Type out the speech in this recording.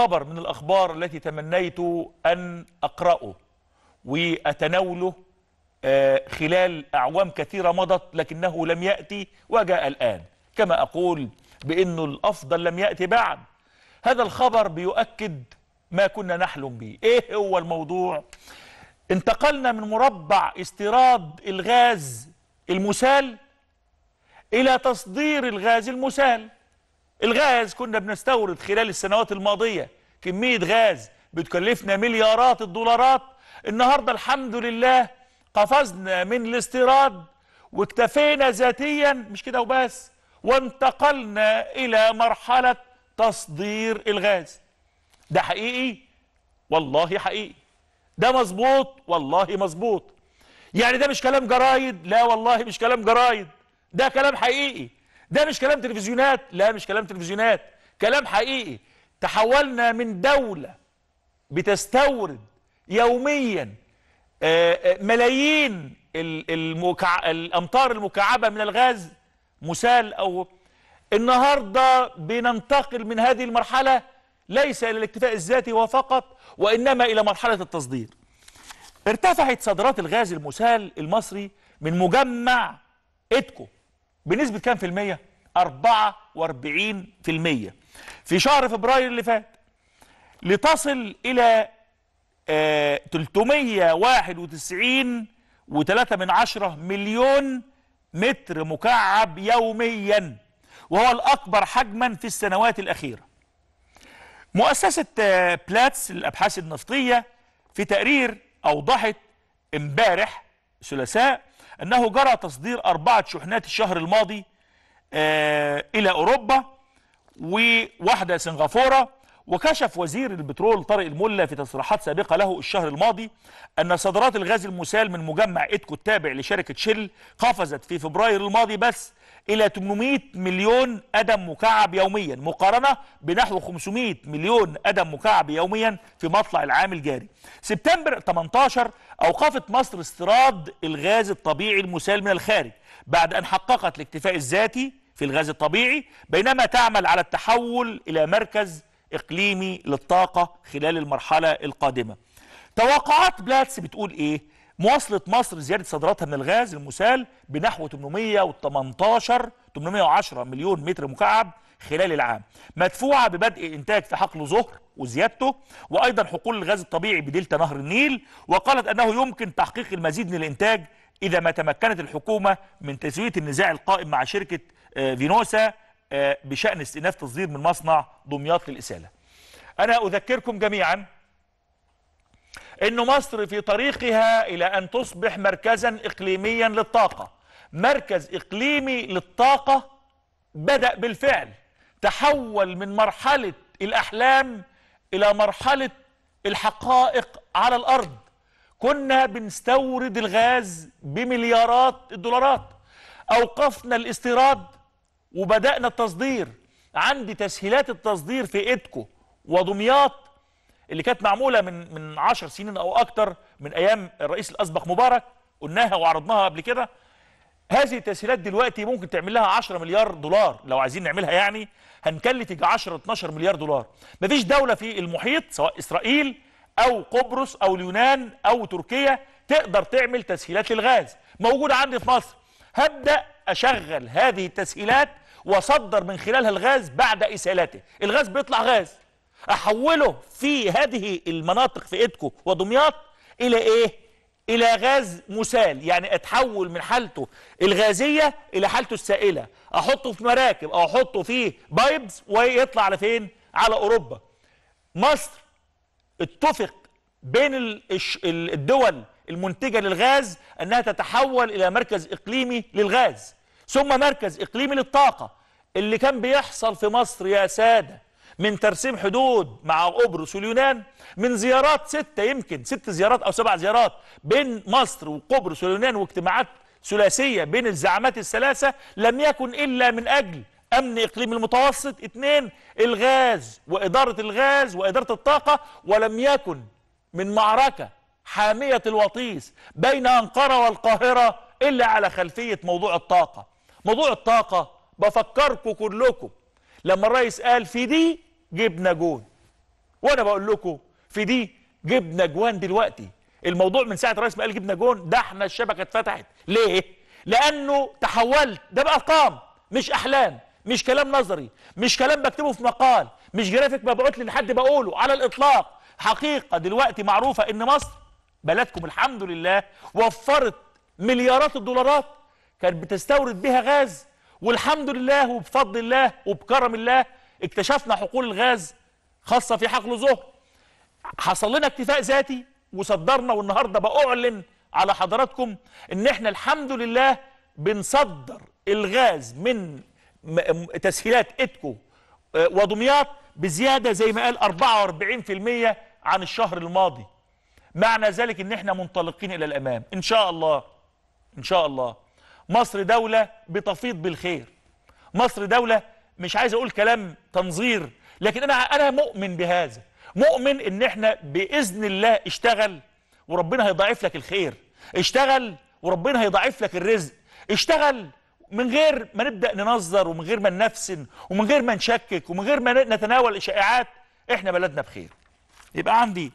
خبر من الأخبار التي تمنيت أن أقرأه وأتناوله آه، خلال أعوام كثيرة مضت لكنه لم يأتي وجاء الآن كما أقول بأنه الأفضل لم يأتي بعد هذا الخبر بيؤكد ما كنا نحلم به إيه هو الموضوع انتقلنا من مربع استيراد الغاز المسال إلى تصدير الغاز المسال الغاز كنا بنستورد خلال السنوات الماضية كمية غاز بتكلفنا مليارات الدولارات النهاردة الحمد لله قفزنا من الاستيراد واكتفينا ذاتيا مش كده وبس وانتقلنا إلى مرحلة تصدير الغاز ده حقيقي والله حقيقي ده مظبوط والله مظبوط يعني ده مش كلام جرايد لا والله مش كلام جرايد ده كلام حقيقي ده مش كلام تلفزيونات لا مش كلام تلفزيونات كلام حقيقي تحولنا من دولة بتستورد يوميا آه، آه، ملايين المكع... الأمطار المكعبة من الغاز مسال أو النهاردة بننتقل من هذه المرحلة ليس إلى الاكتفاء الذاتي وفقط وإنما إلى مرحلة التصدير ارتفعت صادرات الغاز المسال المصري من مجمع إدكو بنسبة كام في المية؟ 44% في شهر فبراير اللي فات لتصل إلى 391 آه، و3 من عشرة مليون متر مكعب يوميا وهو الأكبر حجما في السنوات الأخيرة مؤسسة آه، بلاتس للأبحاث النفطية في تقرير أوضحت امبارح ثلاثاء أنه جرى تصدير أربعة شحنات الشهر الماضي آه، إلى أوروبا وواحدة سنغافورة وكشف وزير البترول طارق الملا في تصريحات سابقة له الشهر الماضي أن صادرات الغاز المسال من مجمع إيدكو التابع لشركة شل قفزت في فبراير الماضي بس إلى 800 مليون قدم مكعب يوميا مقارنة بنحو 500 مليون قدم مكعب يوميا في مطلع العام الجاري سبتمبر 18 أوقفت مصر استيراد الغاز الطبيعي المسال من الخارج بعد أن حققت الاكتفاء الذاتي في الغاز الطبيعي بينما تعمل على التحول إلى مركز إقليمي للطاقة خلال المرحلة القادمة توقعات بلاتس بتقول إيه؟ مواصلة مصر زيادة صادراتها من الغاز المسال بنحو 818 810 مليون متر مكعب خلال العام مدفوعة ببدء إنتاج في حقل ظهر وزيادته وأيضا حقول الغاز الطبيعي بدلتا نهر النيل وقالت أنه يمكن تحقيق المزيد من الإنتاج إذا ما تمكنت الحكومة من تسوية النزاع القائم مع شركة آه، فينوسا آه، بشأن استئناف تصدير من مصنع دمياط للإسالة أنا أذكركم جميعا أن مصر في طريقها إلى أن تصبح مركزا إقليميا للطاقة مركز إقليمي للطاقة بدأ بالفعل تحول من مرحلة الأحلام إلى مرحلة الحقائق على الأرض كنا بنستورد الغاز بمليارات الدولارات أوقفنا الاستيراد وبدأنا التصدير عندي تسهيلات التصدير في إيدكو ودمياط اللي كانت معمولة من من 10 سنين أو أكتر من أيام الرئيس الأسبق مبارك قلناها وعرضناها قبل كده هذه التسهيلات دلوقتي ممكن تعمل لها 10 مليار دولار لو عايزين نعملها يعني هنكلف 10 12 مليار دولار مفيش دولة في المحيط سواء إسرائيل أو قبرص أو اليونان أو تركيا تقدر تعمل تسهيلات للغاز موجودة عندي في مصر هبدأ أشغل هذه التسهيلات وأصدر من خلالها الغاز بعد إسالته الغاز بيطلع غاز أحوله في هذه المناطق في إيدكو ودمياط إلى إيه؟ إلى غاز مسال يعني أتحول من حالته الغازية إلى حالته السائلة أحطه في مراكب أو أحطه في بايبز ويطلع على فين؟ على أوروبا مصر اتفق بين الدول المنتجة للغاز أنها تتحول إلى مركز إقليمي للغاز ثم مركز إقليمي للطاقة اللي كان بيحصل في مصر يا سادة من ترسيم حدود مع قبرص واليونان من زيارات ستة يمكن ست زيارات أو سبع زيارات بين مصر وقبرص واليونان واجتماعات ثلاثية بين الزعامات الثلاثة لم يكن إلا من أجل أمن إقليم المتوسط اثنين الغاز وإدارة الغاز وإدارة الطاقة ولم يكن من معركة حامية الوطيس بين أنقرة والقاهرة إلا على خلفية موضوع الطاقة موضوع الطاقة بفكركم كلكم لما الرئيس قال في دي جبنا جون وانا بقول لكم في دي جبنا جوان دلوقتي الموضوع من ساعة الرئيس ما قال جبنا جون ده احنا الشبكة اتفتحت ليه لانه تحولت ده بقى ارقام مش احلام مش كلام نظري مش كلام بكتبه في مقال مش جرافيك مبعوت لي لحد بقوله على الاطلاق حقيقة دلوقتي معروفة ان مصر بلدكم الحمد لله وفرت مليارات الدولارات كانت بتستورد بها غاز والحمد لله وبفضل الله وبكرم الله اكتشفنا حقول الغاز خاصة في حقل ظهر حصل لنا اكتفاء ذاتي وصدرنا والنهاردة بأعلن على حضراتكم ان احنا الحمد لله بنصدر الغاز من تسهيلات اتكو آه، ودمياط بزيادة زي ما قال 44% عن الشهر الماضي معنى ذلك ان احنا منطلقين الى الامام ان شاء الله ان شاء الله مصر دولة بتفيض بالخير مصر دولة مش عايز أقول كلام تنظير لكن أنا أنا مؤمن بهذا مؤمن إن إحنا بإذن الله اشتغل وربنا هيضاعف لك الخير اشتغل وربنا هيضاعف لك الرزق اشتغل من غير ما نبدأ ننظر ومن غير ما ننفسن ومن غير ما نشكك ومن غير ما نتناول شائعات إحنا بلدنا بخير يبقى عندي